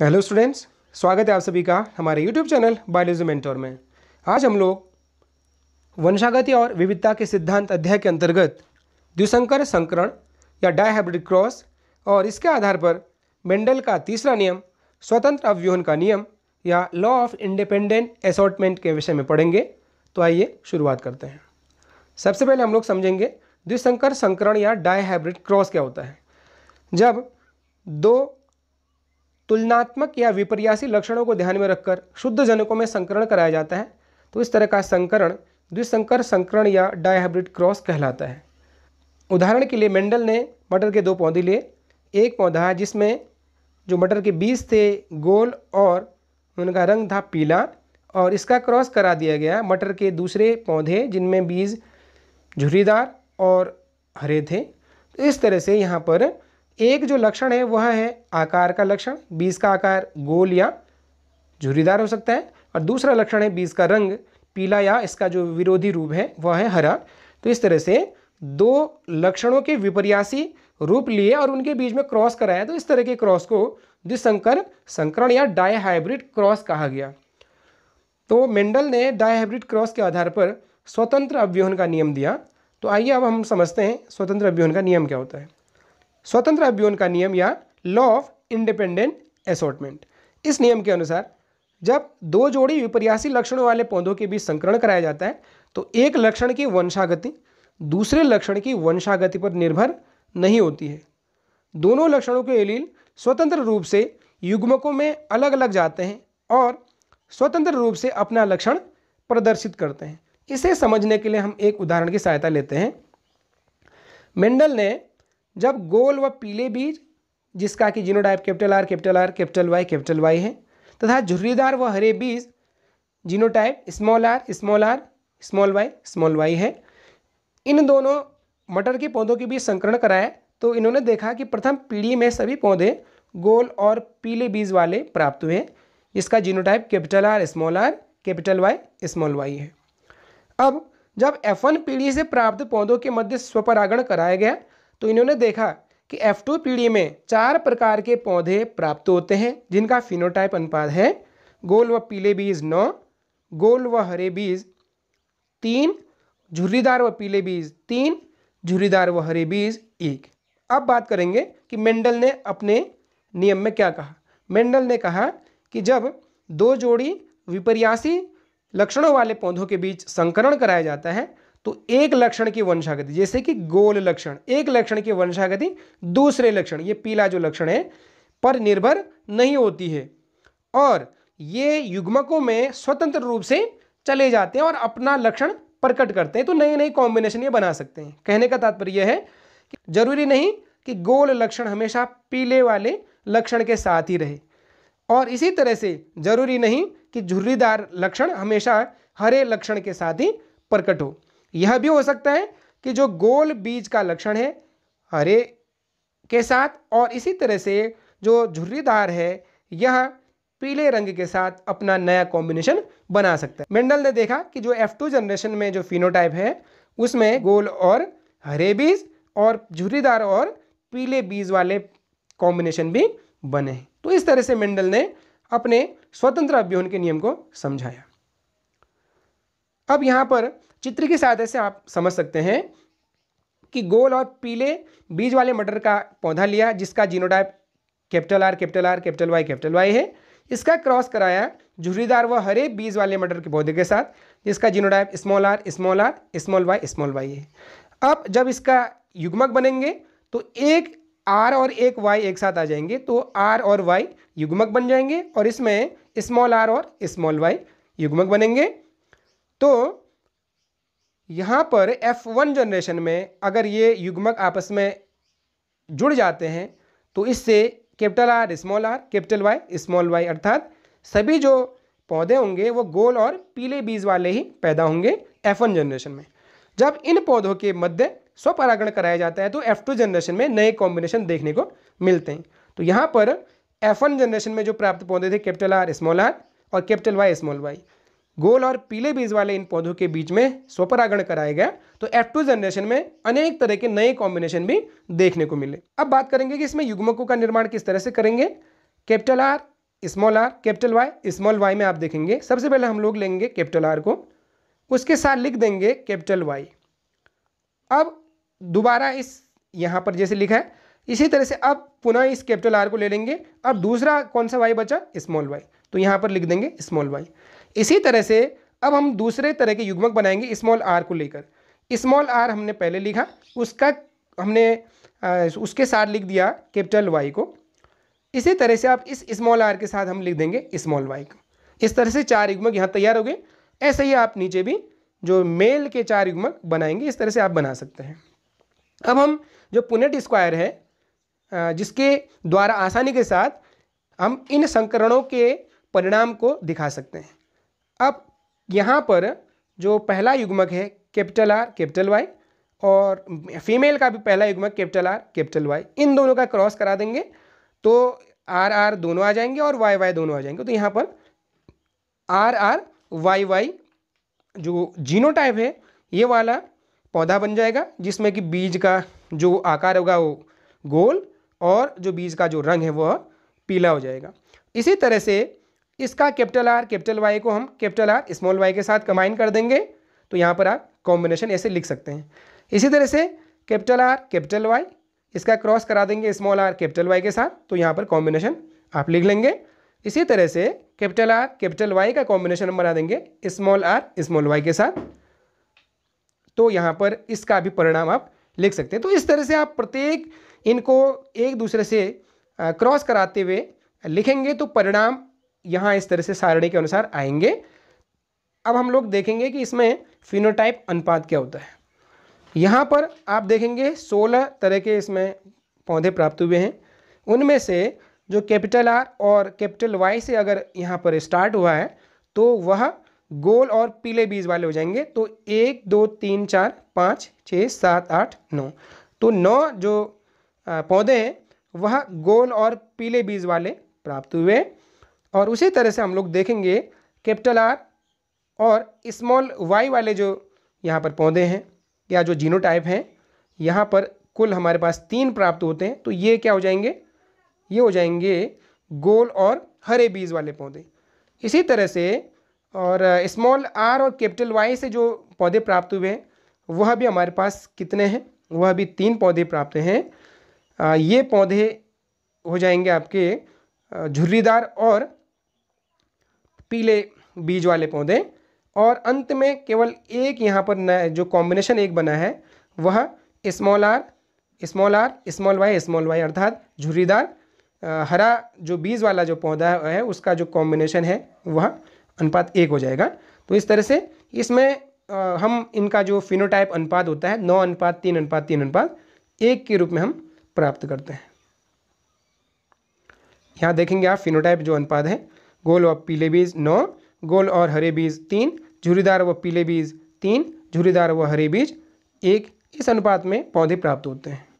hello students स्वागत है आप सभी का हमारे यूट्यूब चैनल बायोलॉजी मेंटोर में आज हम लोग वंशागति और विविधता के सिद्धांत अध्याय के अंतर्गत द्विसंकर संकरण या डायहाइब्रिड क्रॉस और इसके आधार पर मेंडल का तीसरा नियम स्वतंत्र अव्यूहन का नियम या लॉ ऑफ इंडिपेंडेंट असॉटमेंट के विषय में पढ़ेंगे तो आइए शुरुआत करते हैं सबसे पहले हम लोग समझेंगे द्विसंकर संकरण या डायहाइब्रिड क्रॉस क्या होता है जब दो तुलनात्मक या विपर्यासी लक्षणों को ध्यान में रखकर शुद्ध जनकों में संकरण कराया जाता है तो इस तरह का संकरण द्विसंकर संकरण या डायहाइब्रिड क्रॉस कहलाता है उदाहरण के लिए मेंडल ने मटर के दो पौधे लिए एक पौधा जिसमें जो मटर के बीज थे गोल और उनका रंग था पीला और इसका क्रॉस करा दिया गया मटर के दूसरे पौधे जिनमें बीज झुरीदार और हरे थे तो इस तरह से यहाँ पर एक जो लक्षण है वह है आकार का लक्षण बीज का आकार गोल या झुरीदार हो सकता है और दूसरा लक्षण है बीज का रंग पीला या इसका जो विरोधी रूप है वह है हरा तो इस तरह से दो लक्षणों के विपर्यासी रूप लिए और उनके बीच में क्रॉस कराया तो इस तरह के क्रॉस को द्विसंकर संकरण या डायहाइब्रिड क्रॉस कहा गया तो मेंडल ने डायहाइब्रिड क्रॉस के आधार पर स्वतंत्र अभ्योहन का नियम दिया तो आइए अब हम समझते हैं स्वतंत्र अभ्योहन का नियम क्या होता है स्वतंत्र अभियोन का नियम या लॉ ऑफ इंडिपेंडेंट एसोटमेंट इस नियम के अनुसार जब दो जोड़ी विपर्यासी लक्षणों वाले पौधों के बीच संकरण कराया जाता है तो एक लक्षण की वंशागति दूसरे लक्षण की वंशागति पर निर्भर नहीं होती है दोनों लक्षणों के एलील स्वतंत्र रूप से युग्मकों में अलग अलग जाते हैं और स्वतंत्र रूप से अपना लक्षण प्रदर्शित करते हैं इसे समझने के लिए हम एक उदाहरण की सहायता लेते हैं मेंडल ने जब गोल व पीले बीज जिसका कि genotype capital R capital R capital Y capital Y है तथा झुर्रीदार व हरे बीज genotype small R small R small Y small Y है इन दोनों मटर के पौधों के बीच संकरण कराया तो इन्होंने देखा कि प्रथम पीढ़ी में सभी पौधे गोल और पीले बीज वाले प्राप्त हुए जिसका genotype capital R small R capital Y small Y है अब जब एफ वन पीढ़ी से प्राप्त पौधों के मध्य स्वपरागण कराया गया तो इन्होंने देखा कि F2 पीढ़ी में चार प्रकार के पौधे प्राप्त होते हैं जिनका फिनोटाइप अनुपात है गोल व पीले बीज नौ गोल व हरे बीज तीन झुर्रीदार व पीले बीज तीन झुर्रीदार व हरे बीज एक अब बात करेंगे कि मेंडल ने अपने नियम में क्या कहा मेंडल ने कहा कि जब दो जोड़ी विपर्यासी लक्षणों वाले पौधों के बीच संकरण कराया जाता है तो एक लक्षण की वंशागति जैसे कि गोल लक्षण एक लक्षण की वंशागति दूसरे लक्षण ये पीला जो लक्षण है पर निर्भर नहीं होती है और ये युग्मकों में स्वतंत्र रूप से चले जाते हैं और अपना लक्षण प्रकट करते हैं तो नए नए कॉम्बिनेशन ये बना सकते हैं कहने का तात्पर्य है कि जरूरी नहीं कि गोल लक्षण हमेशा पीले वाले लक्षण के साथ ही रहे और इसी तरह से जरूरी नहीं कि झुर्रीदार लक्षण हमेशा हरे लक्षण के साथ ही प्रकट हो यह भी हो सकता है कि जो गोल बीज का लक्षण है हरे के साथ और इसी तरह से जो झुर्रीदार है यह पीले रंग के साथ अपना नया कॉम्बिनेशन बना सकता है मेंडल ने देखा कि जो F2 जनरेशन में जो फिनोटाइप है उसमें गोल और हरे बीज और झुर्रीदार और पीले बीज वाले कॉम्बिनेशन भी बने तो इस तरह से मेंडल ने अपने स्वतंत्र अभ्योहन के नियम को समझाया अब यहाँ पर चित्र की सहायता से आप समझ सकते हैं कि गोल और पीले बीज वाले मटर का पौधा लिया जिसका genotype capital R capital R capital Y capital Y है इसका क्रॉस कराया झुरीदार व हरे बीज वाले मटर के पौधे के साथ जिसका genotype small R small R small Y small Y है अब जब इसका युग्मक बनेंगे तो एक आर और एक वाई एक साथ आ जाएंगे तो आर और वाई युग्मक बन जाएंगे और इसमें स्मॉल आर और स्मॉल वाई युग्मक बनेंगे तो यहाँ पर एफ वन जनरेशन में अगर ये युग्मक आपस में जुड़ जाते हैं तो इससे capital R small R capital Y small Y अर्थात सभी जो पौधे होंगे वो गोल और पीले बीज वाले ही पैदा होंगे एफ वन जनरेशन में जब इन पौधों के मध्य स्वपरागण कराया जाता है तो एफ टू जनरेशन में नए कॉम्बिनेशन देखने को मिलते हैं तो यहाँ पर एफ वन जनरेशन में जो प्राप्त पौधे थे कैपिटल आर स्मॉल आर और कैपिटल वाई स्मॉल वाई गोल और पीले बीज वाले इन पौधों के बीच में स्वपरागण कराया गया तो F2 जनरेशन में अनेक तरह के नए कॉम्बिनेशन भी देखने को मिले अब बात करेंगे कि इसमें युग्मकों का निर्माण किस तरह से करेंगे capital R small R capital Y small Y में आप देखेंगे सबसे पहले हम लोग लेंगे कैपिटल आर को उसके साथ लिख देंगे कैपिटल वाई अब दोबारा इस यहाँ पर जैसे लिखा है इसी तरह से अब पुनः इस कैपिटल आर को ले लेंगे अब दूसरा कौन सा वाई बचा स्मॉल वाई तो यहाँ पर लिख देंगे स्मॉल वाई इसी तरह से अब हम दूसरे तरह के युग्मक बनाएंगे स्मॉल आर को लेकर स्मॉल आर हमने पहले लिखा उसका हमने आ, उसके साथ लिख दिया कैपिटल वाई को इसी तरह से आप इस स्मॉल आर के साथ हम लिख देंगे स्मॉल वाई को इस तरह से चार युग्मक यहाँ तैयार हो गए ऐसे ही आप नीचे भी जो मेल के चार युग्मक बनाएंगे इस तरह से आप बना सकते हैं अब हम जो पुनेट स्क्वायर है जिसके द्वारा आसानी के साथ हम इन संकरणों के परिणाम को दिखा सकते हैं अब यहाँ पर जो पहला युग्मक है कैपिटल आर कैपिटल वाई और फीमेल का भी पहला युग्मक कैपिटल आर कैपिटल वाई इन दोनों का क्रॉस करा देंगे तो आर आर दोनों आ जाएंगे और वाई वाई दोनों आ जाएंगे तो यहाँ पर आर आर वाई वाई जो जीनो टाइप है ये वाला पौधा बन जाएगा जिसमें कि बीज का जो आकार होगा वो गोल और जो बीज का जो रंग है वह पीला हो जाएगा इसी तरह से इसका कैपिटल आर कैपिटल वाई को हम कैपिटल आर स्मॉल वाई के साथ कंबाइन कर देंगे तो यहाँ पर आप कॉम्बिनेशन ऐसे लिख सकते हैं इसी तरह से कैपिटल आर कैपिटल वाई इसका क्रॉस करा देंगे स्मॉल आर कैपिटल वाई के साथ तो यहाँ पर कॉम्बिनेशन आप लिख लेंगे इसी तरह से कैपिटल आर कैपिटल वाई का कॉम्बिनेशन हम बना देंगे स्मॉल आर स्मॉल वाई के साथ तो यहाँ पर इसका भी परिणाम आप लिख सकते हैं तो इस तरह से आप प्रत्येक इनको एक दूसरे से क्रॉस कराते हुए लिखेंगे तो परिणाम यहाँ इस तरह से सारणी के अनुसार आएंगे अब हम लोग देखेंगे कि इसमें फिनोटाइप अनुपात क्या होता है यहाँ पर आप देखेंगे सोलह तरह के इसमें पौधे प्राप्त हुए हैं उनमें से जो कैपिटल आर और कैपिटल वाई से अगर यहाँ पर स्टार्ट हुआ है तो वह गोल और पीले बीज वाले हो जाएंगे तो एक दो तीन चार पाँच छः सात आठ नौ तो नौ जो पौधे हैं वह गोल और पीले बीज वाले प्राप्त हुए और उसी तरह से हम लोग देखेंगे कैपिटल आर और स्मॉल वाई वाले जो यहाँ पर पौधे हैं या जो जीनो टाइप हैं यहाँ पर कुल हमारे पास तीन प्राप्त होते हैं तो ये क्या हो जाएंगे ये हो जाएंगे गोल और हरे बीज वाले पौधे इसी तरह से और स्मॉल uh, आर और कैपिटल वाई से जो पौधे प्राप्त हुए हैं वह भी हमारे पास कितने हैं वह भी तीन पौधे प्राप्त हैं uh, ये पौधे हो जाएंगे आपके uh, झुर्रीदार और पीले बीज वाले पौधे और अंत में केवल एक यहाँ पर नया जो कॉम्बिनेशन एक बना है वह small R small R small Y small Y अर्थात झुर्रीदार हरा जो बीज वाला जो पौधा है उसका जो कॉम्बिनेशन है वह अनुपात एक हो जाएगा तो इस तरह से इसमें हम इनका जो फिनोटाइप अनुपात होता है नौ अनुपात तीन अनुपात तीन अनुपात एक के रूप में हम प्राप्त करते हैं यहाँ देखेंगे आप फिनोटाइप जो अनुपात है गोल व पीले बीज नौ गोल और हरे बीज तीन झुरीदार व पीले बीज तीन झुरीदार व हरे बीज एक इस अनुपात में पौधे प्राप्त होते हैं